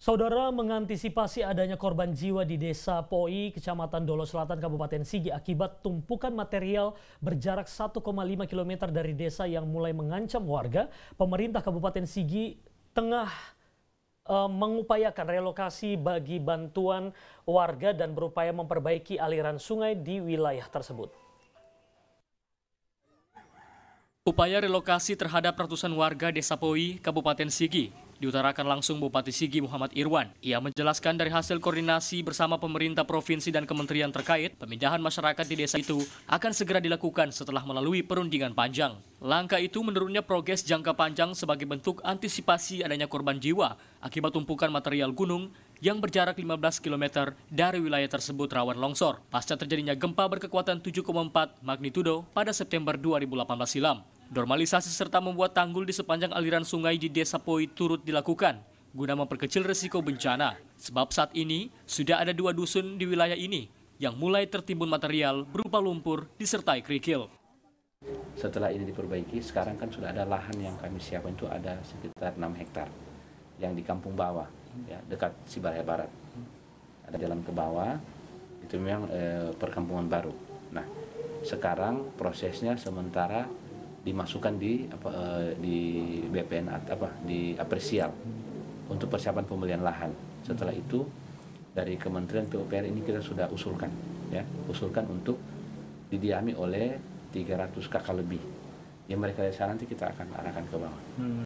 Saudara mengantisipasi adanya korban jiwa di Desa Poi, Kecamatan Dolo Selatan, Kabupaten Sigi akibat tumpukan material berjarak 1,5 km dari desa yang mulai mengancam warga, pemerintah Kabupaten Sigi tengah eh, mengupayakan relokasi bagi bantuan warga dan berupaya memperbaiki aliran sungai di wilayah tersebut. Upaya relokasi terhadap ratusan warga Desa Poi, Kabupaten Sigi diutarakan langsung Bupati Sigi Muhammad Irwan. Ia menjelaskan dari hasil koordinasi bersama pemerintah provinsi dan kementerian terkait, pemindahan masyarakat di desa itu akan segera dilakukan setelah melalui perundingan panjang. Langkah itu menurutnya progres jangka panjang sebagai bentuk antisipasi adanya korban jiwa akibat tumpukan material gunung yang berjarak 15 km dari wilayah tersebut rawan longsor pasca terjadinya gempa berkekuatan 7,4 magnitudo pada September 2018 silam. Normalisasi serta membuat tanggul di sepanjang aliran sungai di Desa Poi turut dilakukan guna memperkecil resiko bencana. Sebab saat ini sudah ada dua dusun di wilayah ini yang mulai tertimbun material berupa lumpur disertai kerikil. Setelah ini diperbaiki, sekarang kan sudah ada lahan yang kami siapkan itu ada sekitar 6 hektar yang di kampung bawah, ya, dekat Sibaraya Barat. Ada jalan ke bawah, itu memang eh, perkampungan baru. Nah, sekarang prosesnya sementara dimasukkan di apa, eh, di BPN apa di apresial untuk persiapan pembelian lahan. Setelah itu dari Kementerian PUPR ini kita sudah usulkan ya, usulkan untuk didiami oleh 300 KK lebih. Yang mereka desa nanti kita akan arahkan ke bawah. Hmm.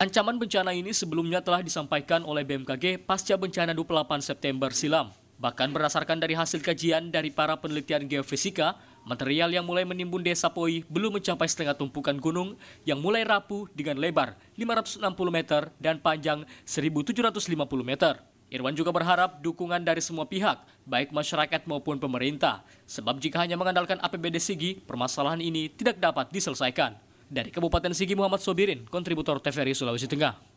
Ancaman bencana ini sebelumnya telah disampaikan oleh BMKG pasca bencana 28 September silam. Bahkan berdasarkan dari hasil kajian dari para penelitian geofisika, material yang mulai menimbun desa Poi belum mencapai setengah tumpukan gunung yang mulai rapuh dengan lebar 560 meter dan panjang 1750 meter. Irwan juga berharap dukungan dari semua pihak, baik masyarakat maupun pemerintah. Sebab jika hanya mengandalkan APBD Sigi, permasalahan ini tidak dapat diselesaikan. Dari Kabupaten Sigi Muhammad Sobirin, kontributor TVRI Sulawesi Tengah.